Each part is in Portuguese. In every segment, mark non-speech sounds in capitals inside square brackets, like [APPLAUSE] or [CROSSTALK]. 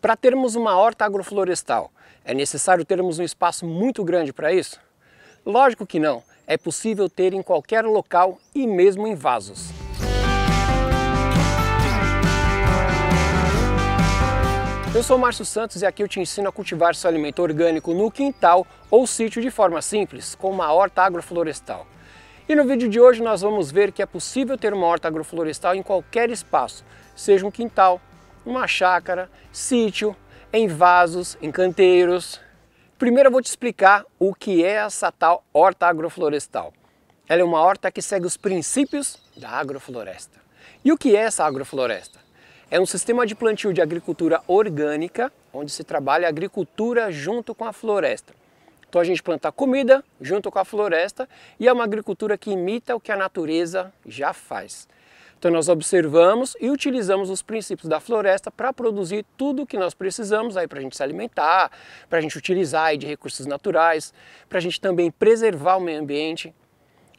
Para termos uma horta agroflorestal, é necessário termos um espaço muito grande para isso? Lógico que não, é possível ter em qualquer local e mesmo em vasos. Eu sou Márcio Santos e aqui eu te ensino a cultivar seu alimento orgânico no quintal ou sítio de forma simples, com uma horta agroflorestal. E no vídeo de hoje nós vamos ver que é possível ter uma horta agroflorestal em qualquer espaço, seja um quintal, uma chácara, sítio, em vasos, em canteiros. Primeiro eu vou te explicar o que é essa tal horta agroflorestal. Ela é uma horta que segue os princípios da agrofloresta. E o que é essa agrofloresta? É um sistema de plantio de agricultura orgânica, onde se trabalha a agricultura junto com a floresta. Então a gente planta comida junto com a floresta e é uma agricultura que imita o que a natureza já faz. Então nós observamos e utilizamos os princípios da floresta para produzir tudo o que nós precisamos aí para a gente se alimentar, para a gente utilizar aí de recursos naturais, para a gente também preservar o meio ambiente.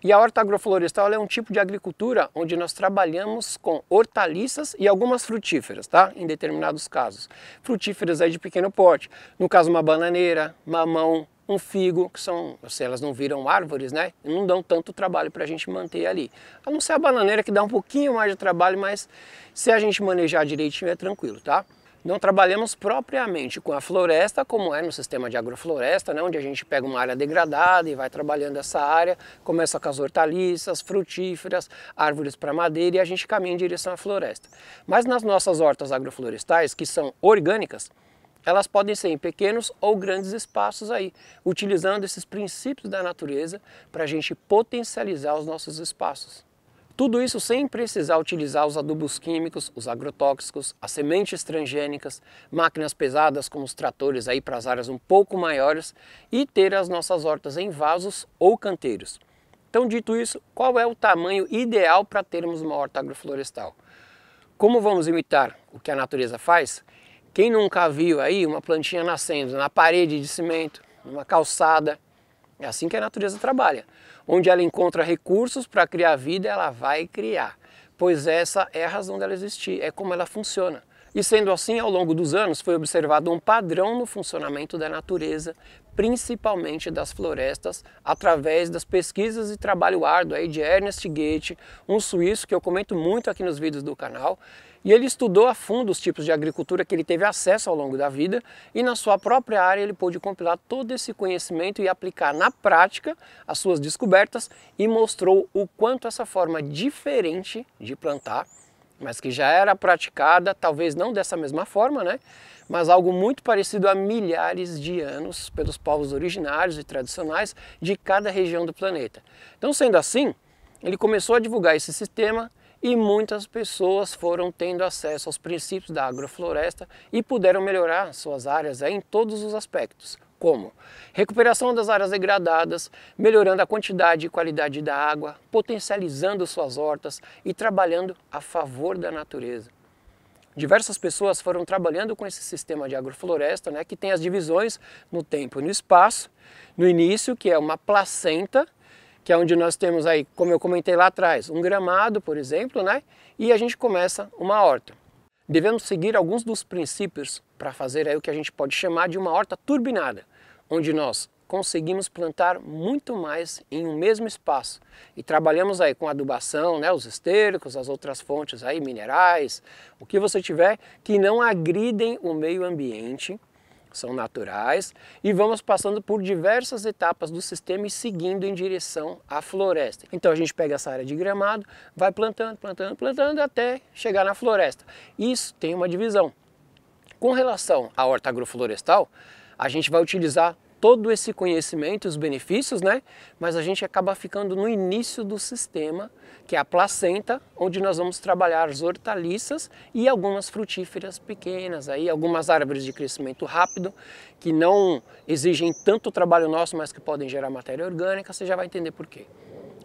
E a horta agroflorestal é um tipo de agricultura onde nós trabalhamos com hortaliças e algumas frutíferas, tá? Em determinados casos. Frutíferas aí de pequeno porte, no caso uma bananeira, mamão, um figo, que são, se elas não viram árvores, né? Não dão tanto trabalho para a gente manter ali. A não ser a bananeira que dá um pouquinho mais de trabalho, mas se a gente manejar direitinho é tranquilo, tá? Não trabalhamos propriamente com a floresta, como é no sistema de agrofloresta, né? onde a gente pega uma área degradada e vai trabalhando essa área, começa com as hortaliças, frutíferas, árvores para madeira e a gente caminha em direção à floresta. Mas nas nossas hortas agroflorestais, que são orgânicas, elas podem ser em pequenos ou grandes espaços aí, utilizando esses princípios da natureza para a gente potencializar os nossos espaços. Tudo isso sem precisar utilizar os adubos químicos, os agrotóxicos, as sementes transgênicas, máquinas pesadas como os tratores aí para as áreas um pouco maiores e ter as nossas hortas em vasos ou canteiros. Então, dito isso, qual é o tamanho ideal para termos uma horta agroflorestal? Como vamos imitar o que a natureza faz? Quem nunca viu aí uma plantinha nascendo na parede de cimento, numa calçada? É assim que a natureza trabalha. Onde ela encontra recursos para criar vida, ela vai criar. Pois essa é a razão dela existir, é como ela funciona. E sendo assim, ao longo dos anos foi observado um padrão no funcionamento da natureza, principalmente das florestas, através das pesquisas e trabalho árduo aí de Ernest Goethe, um suíço que eu comento muito aqui nos vídeos do canal, e ele estudou a fundo os tipos de agricultura que ele teve acesso ao longo da vida e na sua própria área ele pôde compilar todo esse conhecimento e aplicar na prática as suas descobertas e mostrou o quanto essa forma diferente de plantar mas que já era praticada, talvez não dessa mesma forma, né? mas algo muito parecido há milhares de anos pelos povos originários e tradicionais de cada região do planeta. Então, sendo assim, ele começou a divulgar esse sistema e muitas pessoas foram tendo acesso aos princípios da agrofloresta e puderam melhorar suas áreas é, em todos os aspectos, como recuperação das áreas degradadas, melhorando a quantidade e qualidade da água, potencializando suas hortas e trabalhando a favor da natureza. Diversas pessoas foram trabalhando com esse sistema de agrofloresta, né, que tem as divisões no tempo e no espaço. No início, que é uma placenta, que é onde nós temos aí, como eu comentei lá atrás, um gramado, por exemplo, né, e a gente começa uma horta. Devemos seguir alguns dos princípios para fazer aí o que a gente pode chamar de uma horta turbinada onde nós conseguimos plantar muito mais em um mesmo espaço. E trabalhamos aí com adubação, né, os estercos, as outras fontes aí, minerais, o que você tiver, que não agridem o meio ambiente, são naturais, e vamos passando por diversas etapas do sistema e seguindo em direção à floresta. Então a gente pega essa área de gramado, vai plantando, plantando, plantando até chegar na floresta. Isso tem uma divisão. Com relação à horta agroflorestal, a gente vai utilizar todo esse conhecimento, os benefícios, né? Mas a gente acaba ficando no início do sistema, que é a placenta, onde nós vamos trabalhar as hortaliças e algumas frutíferas pequenas, aí algumas árvores de crescimento rápido, que não exigem tanto trabalho nosso, mas que podem gerar matéria orgânica, você já vai entender por quê.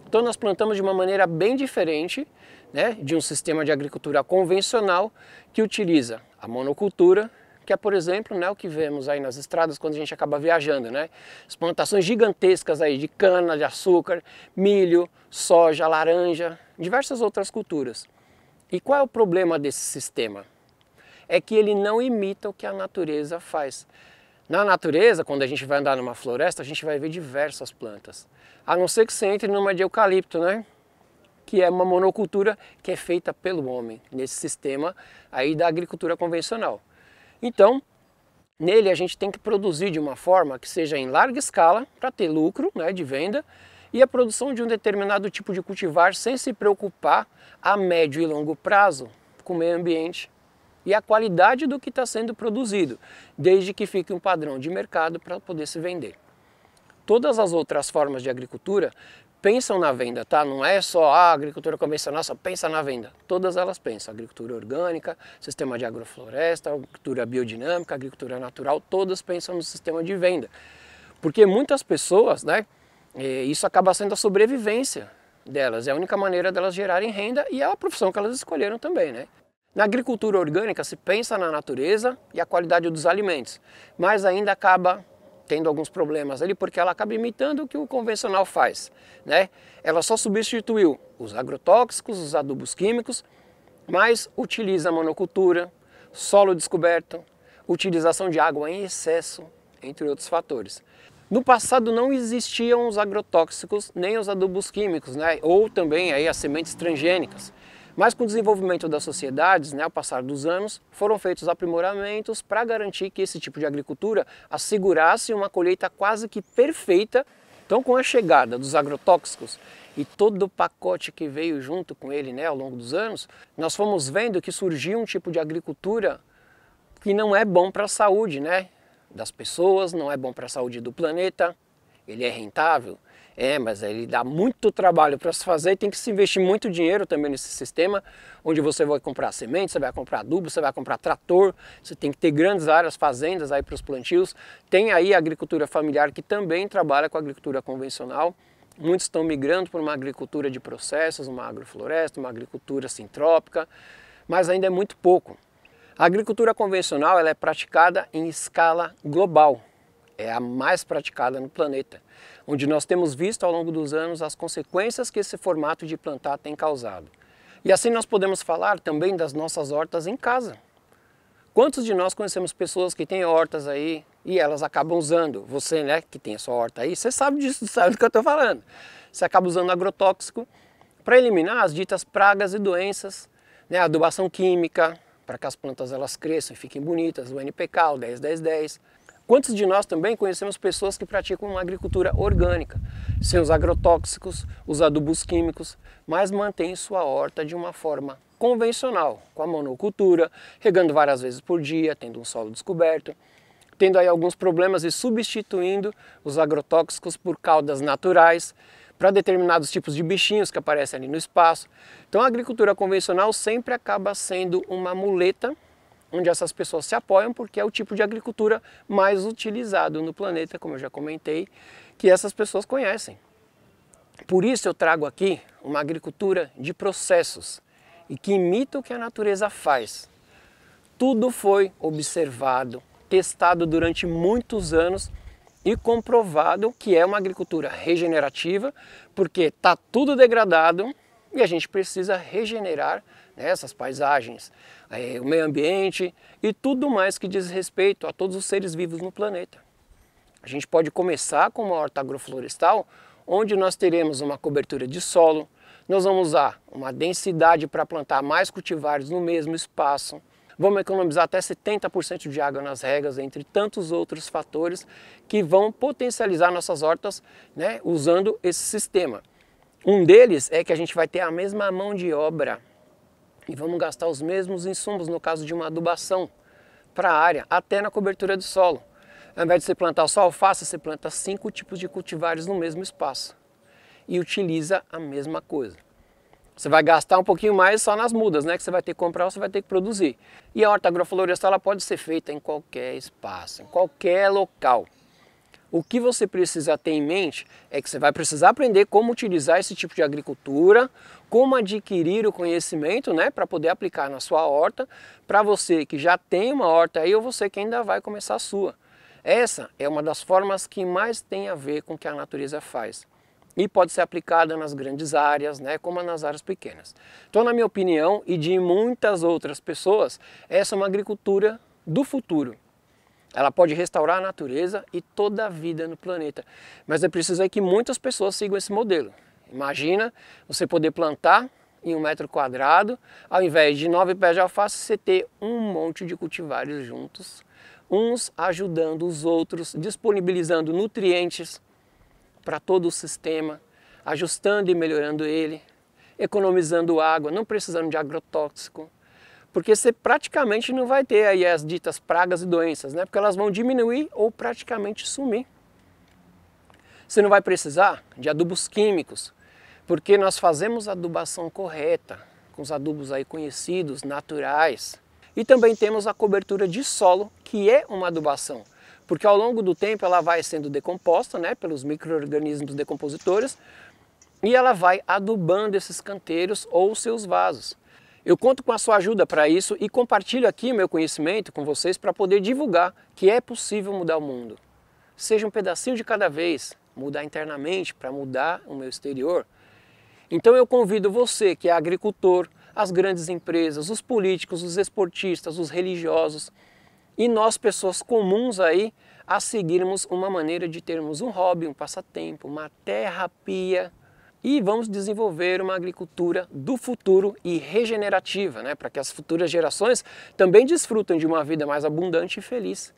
Então nós plantamos de uma maneira bem diferente, né, de um sistema de agricultura convencional que utiliza a monocultura que é, por exemplo, né, o que vemos aí nas estradas quando a gente acaba viajando, né? As plantações gigantescas aí de cana, de açúcar, milho, soja, laranja, diversas outras culturas. E qual é o problema desse sistema? É que ele não imita o que a natureza faz. Na natureza, quando a gente vai andar numa floresta, a gente vai ver diversas plantas. A não ser que você entre numa de eucalipto, né? que é uma monocultura que é feita pelo homem, nesse sistema aí da agricultura convencional. Então, nele a gente tem que produzir de uma forma que seja em larga escala para ter lucro né, de venda e a produção de um determinado tipo de cultivar sem se preocupar a médio e longo prazo com o meio ambiente e a qualidade do que está sendo produzido, desde que fique um padrão de mercado para poder se vender. Todas as outras formas de agricultura pensam na venda, tá? Não é só ah, a agricultura convencional, só pensa na venda. Todas elas pensam, agricultura orgânica, sistema de agrofloresta, agricultura biodinâmica, agricultura natural, todas pensam no sistema de venda. Porque muitas pessoas, né, eh, isso acaba sendo a sobrevivência delas, é a única maneira delas gerarem renda e é a profissão que elas escolheram também, né? Na agricultura orgânica se pensa na natureza e a qualidade dos alimentos, mas ainda acaba tendo alguns problemas ali, porque ela acaba imitando o que o convencional faz. Né? Ela só substituiu os agrotóxicos, os adubos químicos, mas utiliza monocultura, solo descoberto, utilização de água em excesso, entre outros fatores. No passado não existiam os agrotóxicos nem os adubos químicos, né? ou também aí, as sementes transgênicas. Mas com o desenvolvimento das sociedades, né, ao passar dos anos, foram feitos aprimoramentos para garantir que esse tipo de agricultura assegurasse uma colheita quase que perfeita. Então, com a chegada dos agrotóxicos e todo o pacote que veio junto com ele né, ao longo dos anos, nós fomos vendo que surgiu um tipo de agricultura que não é bom para a saúde né, das pessoas, não é bom para a saúde do planeta, ele é rentável, é, mas ele dá muito trabalho para se fazer e tem que se investir muito dinheiro também nesse sistema, onde você vai comprar semente, você vai comprar adubo, você vai comprar trator, você tem que ter grandes áreas, fazendas aí para os plantios. Tem aí a agricultura familiar que também trabalha com a agricultura convencional. Muitos estão migrando para uma agricultura de processos, uma agrofloresta, uma agricultura sintrópica, mas ainda é muito pouco. A agricultura convencional ela é praticada em escala global, é a mais praticada no planeta, onde nós temos visto ao longo dos anos as consequências que esse formato de plantar tem causado. E assim nós podemos falar também das nossas hortas em casa. Quantos de nós conhecemos pessoas que têm hortas aí e elas acabam usando? Você, né, que tem a sua horta aí, você sabe disso, [LAUGHS] sabe do que eu estou falando. Você acaba usando agrotóxico para eliminar as ditas pragas e doenças, né, adubação química, para que as plantas elas cresçam e fiquem bonitas, o NPK, o 10-10-10 Quantos de nós também conhecemos pessoas que praticam uma agricultura orgânica, sem os agrotóxicos, os adubos químicos, mas mantêm sua horta de uma forma convencional, com a monocultura, regando várias vezes por dia, tendo um solo descoberto, tendo aí alguns problemas e substituindo os agrotóxicos por caudas naturais para determinados tipos de bichinhos que aparecem ali no espaço. Então a agricultura convencional sempre acaba sendo uma muleta onde essas pessoas se apoiam porque é o tipo de agricultura mais utilizado no planeta, como eu já comentei, que essas pessoas conhecem. Por isso eu trago aqui uma agricultura de processos e que imita o que a natureza faz. Tudo foi observado, testado durante muitos anos e comprovado que é uma agricultura regenerativa, porque está tudo degradado e a gente precisa regenerar né, essas paisagens, é, o meio ambiente e tudo mais que diz respeito a todos os seres vivos no planeta. A gente pode começar com uma horta agroflorestal, onde nós teremos uma cobertura de solo, nós vamos usar uma densidade para plantar mais cultivares no mesmo espaço, vamos economizar até 70% de água nas regas, entre tantos outros fatores que vão potencializar nossas hortas né, usando esse sistema. Um deles é que a gente vai ter a mesma mão de obra e vamos gastar os mesmos insumos no caso de uma adubação para a área, até na cobertura do solo. Ao invés de você plantar só alface, você planta cinco tipos de cultivares no mesmo espaço e utiliza a mesma coisa. Você vai gastar um pouquinho mais só nas mudas, né? Que você vai ter que comprar ou você vai ter que produzir. E a horta agroflorestal ela pode ser feita em qualquer espaço, em qualquer local o que você precisa ter em mente é que você vai precisar aprender como utilizar esse tipo de agricultura, como adquirir o conhecimento, né, para poder aplicar na sua horta, para você que já tem uma horta aí ou você que ainda vai começar a sua. Essa é uma das formas que mais tem a ver com o que a natureza faz e pode ser aplicada nas grandes áreas, né, como nas áreas pequenas. Então, na minha opinião e de muitas outras pessoas, essa é uma agricultura do futuro. Ela pode restaurar a natureza e toda a vida no planeta. Mas é preciso que muitas pessoas sigam esse modelo. Imagina você poder plantar em um metro quadrado, ao invés de nove pés de alface, você ter um monte de cultivares juntos, uns ajudando os outros, disponibilizando nutrientes para todo o sistema, ajustando e melhorando ele, economizando água, não precisando de agrotóxico, porque você praticamente não vai ter aí as ditas pragas e doenças, né? Porque elas vão diminuir ou praticamente sumir. Você não vai precisar de adubos químicos, porque nós fazemos adubação correta, com os adubos aí conhecidos, naturais. E também temos a cobertura de solo, que é uma adubação, porque ao longo do tempo ela vai sendo decomposta, né, pelos micro-organismos decompositores, e ela vai adubando esses canteiros ou seus vasos. Eu conto com a sua ajuda para isso e compartilho aqui meu conhecimento com vocês para poder divulgar que é possível mudar o mundo. Seja um pedacinho de cada vez, mudar internamente para mudar o meu exterior. Então eu convido você que é agricultor, as grandes empresas, os políticos, os esportistas, os religiosos e nós pessoas comuns aí a seguirmos uma maneira de termos um hobby, um passatempo, uma terapia e vamos desenvolver uma agricultura do futuro e regenerativa, né, para que as futuras gerações também desfrutem de uma vida mais abundante e feliz.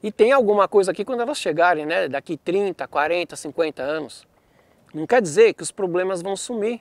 E tem alguma coisa aqui quando elas chegarem, né, daqui 30, 40, 50 anos. Não quer dizer que os problemas vão sumir,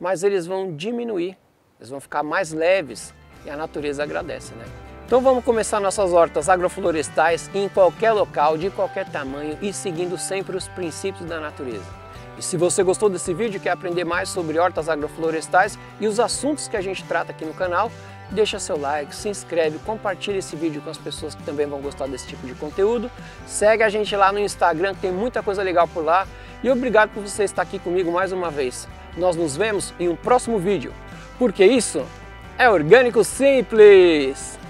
mas eles vão diminuir, eles vão ficar mais leves e a natureza agradece, né? Então vamos começar nossas hortas agroflorestais em qualquer local, de qualquer tamanho e seguindo sempre os princípios da natureza. E Se você gostou desse vídeo e quer aprender mais sobre hortas agroflorestais e os assuntos que a gente trata aqui no canal, deixa seu like, se inscreve, compartilha esse vídeo com as pessoas que também vão gostar desse tipo de conteúdo. Segue a gente lá no Instagram, que tem muita coisa legal por lá. E obrigado por você estar aqui comigo mais uma vez. Nós nos vemos em um próximo vídeo, porque isso é Orgânico Simples!